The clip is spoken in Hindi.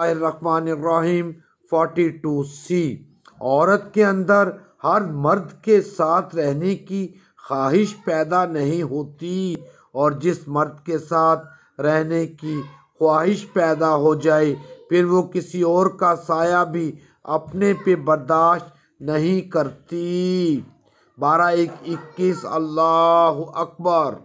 रहीम 42 सी औरत के अंदर हर मर्द के साथ रहने की ख्वाहिश पैदा नहीं होती और जिस मर्द के साथ रहने की ख्वाहिश पैदा हो जाए फिर वो किसी और का साया भी अपने पे बर्दाश्त नहीं करती बारह एक इक्कीस अल्लाह अकबर